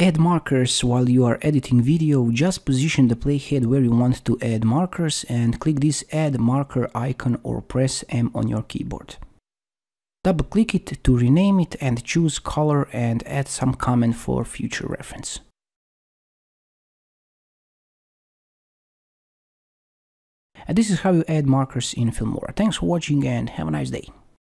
add markers while you are editing video, just position the playhead where you want to add markers and click this add marker icon or press M on your keyboard. Double click it to rename it and choose color and add some comment for future reference. And this is how you add markers in Filmora. Thanks for watching and have a nice day.